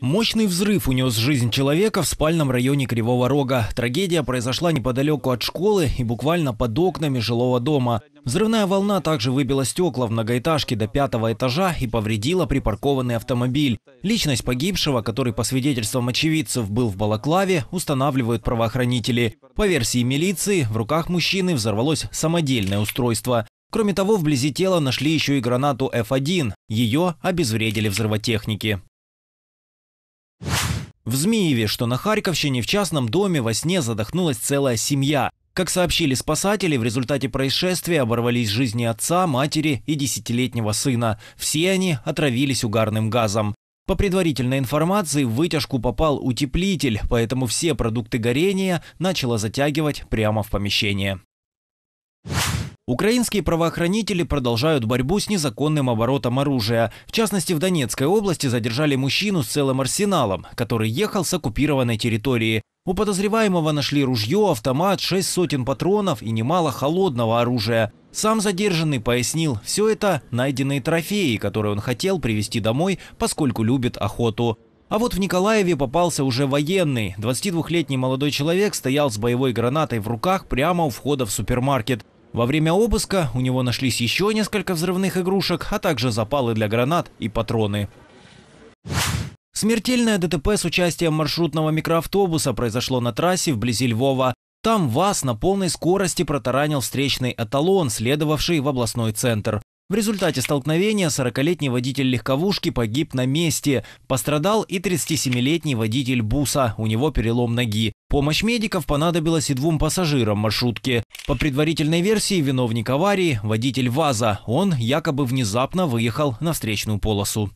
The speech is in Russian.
Мощный взрыв унес жизнь человека в спальном районе Кривого Рога. Трагедия произошла неподалеку от школы и буквально под окнами жилого дома. Взрывная волна также выбила стекла в многоэтажке до пятого этажа и повредила припаркованный автомобиль. Личность погибшего, который по свидетельствам очевидцев был в Балаклаве, устанавливают правоохранители. По версии милиции, в руках мужчины взорвалось самодельное устройство. Кроме того, вблизи тела нашли еще и гранату F1. Ее обезвредили взрывотехники. В Змееве, что на Харьковщине, в частном доме во сне задохнулась целая семья. Как сообщили спасатели, в результате происшествия оборвались жизни отца, матери и десятилетнего сына. Все они отравились угарным газом. По предварительной информации, в вытяжку попал утеплитель, поэтому все продукты горения начало затягивать прямо в помещение. Украинские правоохранители продолжают борьбу с незаконным оборотом оружия. В частности, в Донецкой области задержали мужчину с целым арсеналом, который ехал с оккупированной территории. У подозреваемого нашли ружье, автомат, шесть сотен патронов и немало холодного оружия. Сам задержанный пояснил, все это найденные трофеи, которые он хотел привезти домой, поскольку любит охоту. А вот в Николаеве попался уже военный. 22-летний молодой человек стоял с боевой гранатой в руках прямо у входа в супермаркет. Во время обыска у него нашлись еще несколько взрывных игрушек, а также запалы для гранат и патроны. Смертельное ДТП с участием маршрутного микроавтобуса произошло на трассе вблизи Львова. Там ВАЗ на полной скорости протаранил встречный эталон, следовавший в областной центр. В результате столкновения 40-летний водитель легковушки погиб на месте. Пострадал и 37-летний водитель буса, у него перелом ноги. Помощь медиков понадобилась и двум пассажирам маршрутки. По предварительной версии, виновник аварии – водитель ВАЗа. Он якобы внезапно выехал на встречную полосу.